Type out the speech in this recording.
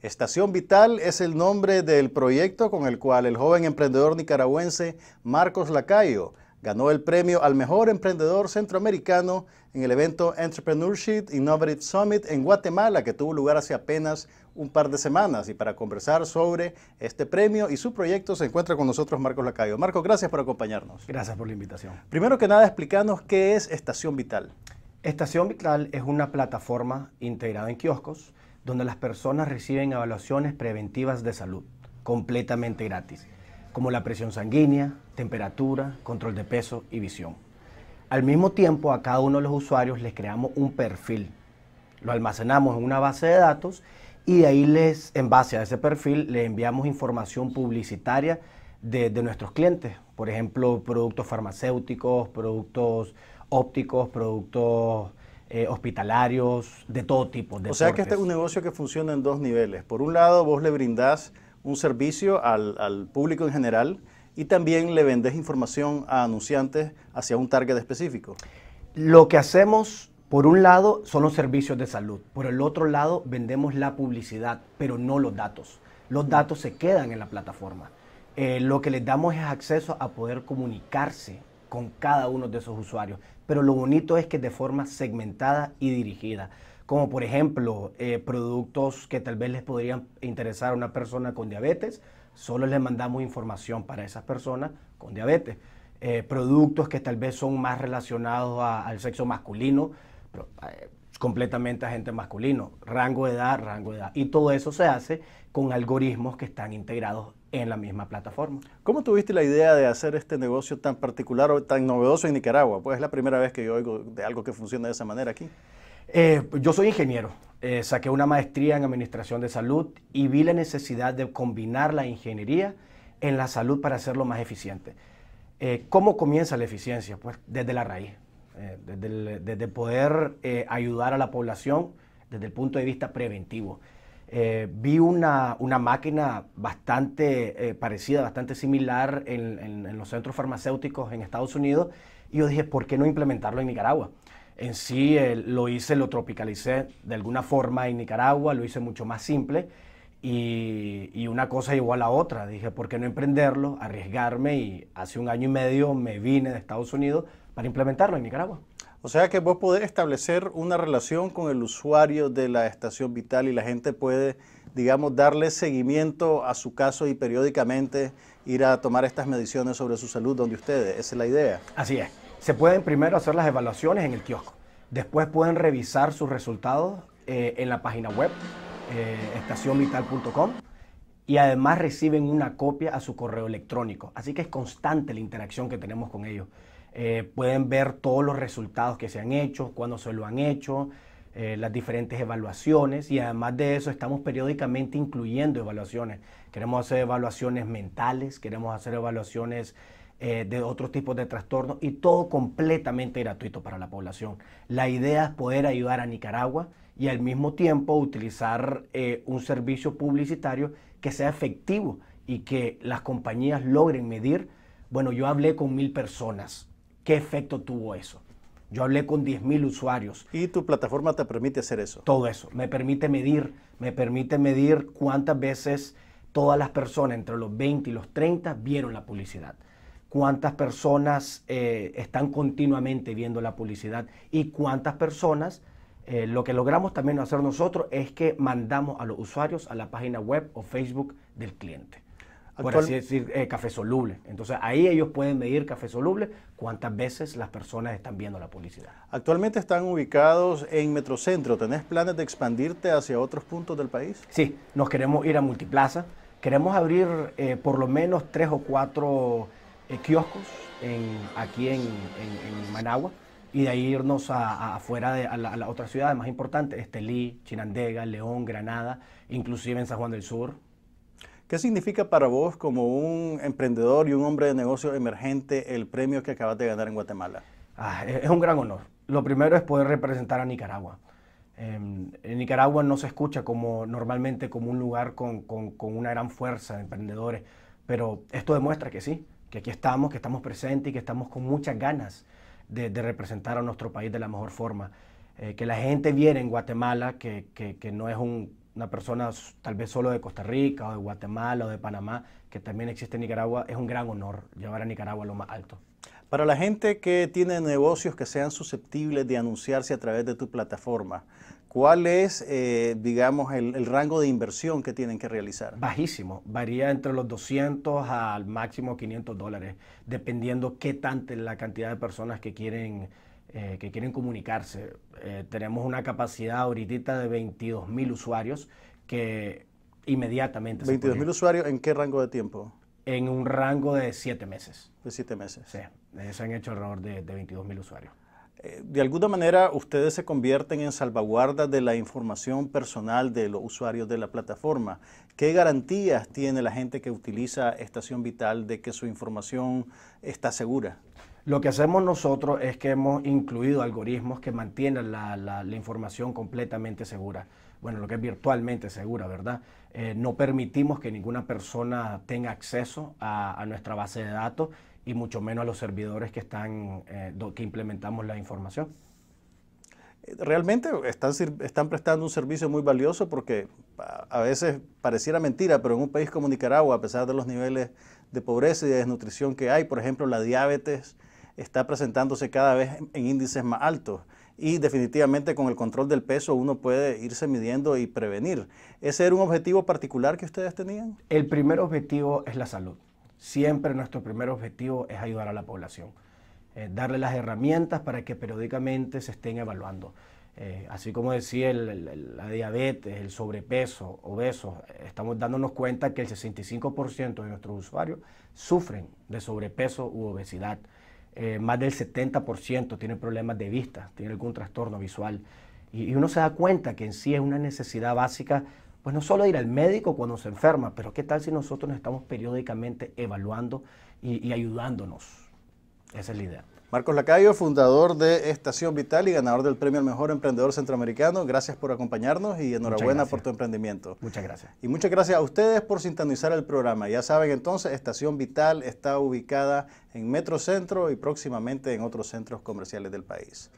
Estación Vital es el nombre del proyecto con el cual el joven emprendedor nicaragüense Marcos Lacayo ganó el premio al mejor emprendedor centroamericano en el evento Entrepreneurship Innovative Summit en Guatemala que tuvo lugar hace apenas un par de semanas. Y para conversar sobre este premio y su proyecto se encuentra con nosotros Marcos Lacayo. Marcos, gracias por acompañarnos. Gracias por la invitación. Primero que nada, explícanos qué es Estación Vital. Estación Vital es una plataforma integrada en kioscos donde las personas reciben evaluaciones preventivas de salud completamente gratis, como la presión sanguínea, temperatura, control de peso y visión. Al mismo tiempo, a cada uno de los usuarios les creamos un perfil, lo almacenamos en una base de datos y de ahí les, en base a ese perfil, le enviamos información publicitaria de, de nuestros clientes, por ejemplo, productos farmacéuticos, productos ópticos, productos eh, hospitalarios, de todo tipo. O sea que este es un negocio que funciona en dos niveles. Por un lado, vos le brindás un servicio al, público en general y también le vendés información a anunciantes hacia un target específico. Lo que hacemos por un lado son los servicios de salud, por el otro lado vendemos la publicidad, pero no los datos. Los datos se quedan en la plataforma. Eh, lo que les damos es acceso a poder comunicarse con cada uno de esos usuarios. Pero lo bonito es que de forma segmentada y dirigida como por ejemplo eh, productos que tal vez les podrían interesar a una persona con diabetes, solo les mandamos información para esas personas con diabetes. Eh, productos que tal vez son más relacionados al sexo masculino, eh, completamente a gente masculino, rango de edad, rango de edad. Y todo eso se hace con algoritmos que están integrados en la misma plataforma. ¿Cómo tuviste la idea de hacer este negocio tan particular o tan novedoso en Nicaragua? Pues es la primera vez que yo oigo de algo que funciona de esa manera aquí. Eh, yo soy ingeniero, eh, saqué una maestría en administración de salud y vi la necesidad de combinar la ingeniería en la salud para hacerlo más eficiente. Eh, ¿Cómo comienza la eficiencia? Pues desde la raíz, desde, desde, poder ayudar a la población desde el punto de vista preventivo. Eh, vi una, máquina bastante eh, parecida, bastante similar en, los centros farmacéuticos en Estados Unidos y yo dije, ¿por qué no implementarlo en Nicaragua? En sí eh, lo hice, lo tropicalicé de alguna forma en Nicaragua, lo hice mucho más simple y, una cosa igual a otra. Dije, ¿por qué no emprenderlo, arriesgarme? Y hace un año y medio me vine de Estados Unidos para implementarlo en Nicaragua. O sea que vos podés establecer una relación con el usuario de la estación vital y la gente puede, digamos, darle seguimiento a su caso y periódicamente ir a tomar estas mediciones sobre su salud donde ustedes. Esa es la idea. Así es. Se pueden primero hacer las evaluaciones en el kiosco. Después pueden revisar sus resultados eh, en la página web, eh, estacionvital.com. Y además reciben una copia a su correo electrónico. Así que es constante la interacción que tenemos con ellos. Eh, pueden ver todos los resultados que se han hecho, cuándo se lo han hecho, eh, las diferentes evaluaciones y además de eso estamos periódicamente incluyendo evaluaciones. Queremos hacer evaluaciones mentales, queremos hacer evaluaciones eh, de otros tipos de trastornos y todo completamente gratuito para la población. La idea es poder ayudar a Nicaragua y al mismo tiempo utilizar un servicio publicitario que sea efectivo y que las compañías logren medir. Bueno, yo hablé con mil personas ¿Qué efecto tuvo eso? Yo hablé con 10.000 usuarios. ¿Y tu plataforma te permite hacer eso? Todo eso. Me permite medir, me permite medir cuántas veces todas las personas entre los 20 y los 30 vieron la publicidad. Cuántas personas eh, están continuamente viendo la publicidad y cuántas personas eh, lo que logramos también hacer nosotros es que mandamos a los usuarios a la página web o Facebook del cliente. Por así decir, eh, café soluble. Entonces ahí ellos pueden medir café soluble cuántas veces las personas están viendo la publicidad. Actualmente están ubicados en Metrocentro. ¿Tenés planes de expandirte hacia otros puntos del país? Sí, nos queremos ir a Multiplaza. Queremos abrir eh, por lo menos tres o cuatro eh, kioscos aquí en, Managua y de ahí irnos afuera a la, a ciudades más importantes, Estelí, Chinandega, León, Granada, inclusive en San Juan del Sur, ¿Qué significa para vos como un emprendedor y un hombre de negocio emergente el premio que acabas de ganar en Guatemala? Ah, e, es un gran honor. Lo primero es poder representar a Nicaragua. Em, en, Nicaragua no se escucha como normalmente como un lugar con, una gran fuerza de emprendedores, pero esto demuestra que sí, que aquí estamos, que estamos presentes y que estamos con muchas ganas de, representar a nuestro país de la mejor forma. Eh, que la gente viene en Guatemala que no es un una persona tal vez solo de Costa Rica o de Guatemala o de Panamá, que también existe en Nicaragua, es un gran honor llevar a Nicaragua a lo más alto. Para la gente que tiene negocios que sean susceptibles de anunciarse a través de tu plataforma, ¿cuál es, eh, digamos, el, rango de inversión que tienen que realizar? Bajísimo, varía entre los 200 al máximo 500 dólares, dependiendo qué tanta la cantidad de personas que quieren eh, que quieren comunicarse. Eh, tenemos una capacidad ahorita de 22.000 usuarios que inmediatamente... mil usuarios en qué rango de tiempo? En un rango de 7 meses. De 7 meses. Sí, se han hecho alrededor de, de 22.000 usuarios. Eh, de alguna manera, ustedes se convierten en salvaguarda de la información personal de los usuarios de la plataforma. ¿Qué garantías tiene la gente que utiliza Estación Vital de que su información está segura? Lo que hacemos nosotros es que hemos incluido algoritmos que mantienen la, información completamente segura. Bueno, lo que es virtualmente segura, ¿verdad? Eh, no permitimos que ninguna persona tenga acceso a, nuestra base de datos y mucho menos a los servidores que, están, eh, que implementamos la información realmente están, están, prestando un servicio muy valioso porque a veces pareciera mentira, pero en un país como Nicaragua, a pesar de los niveles de pobreza y de desnutrición que hay, por ejemplo, la diabetes está presentándose cada vez en índices más altos y definitivamente con el control del peso uno puede irse midiendo y prevenir. ¿Ese era un objetivo particular que ustedes tenían? El primer objetivo es la salud. Siempre nuestro primer objetivo es ayudar a la población, eh, darle las herramientas para que periódicamente se estén evaluando. Eh, así como decía la diabetes, el sobrepeso, obesos, estamos dándonos cuenta que el 65% de nuestros usuarios sufren de sobrepeso u obesidad. Eh, más del 70% tienen problemas de vista, tiene algún trastorno visual. Y, uno se da cuenta que en sí es una necesidad básica, pues no solo ir al médico cuando se enferma, pero qué tal si nosotros nos estamos periódicamente evaluando y, y ayudándonos. Esa es la idea. Marcos Lacayo, fundador de Estación Vital y ganador del premio al mejor emprendedor centroamericano, gracias por acompañarnos y enhorabuena por tu emprendimiento. Muchas gracias. Y muchas gracias a ustedes por sintonizar el programa. Ya saben entonces, Estación Vital está ubicada en Metrocentro y próximamente en otros centros comerciales del país.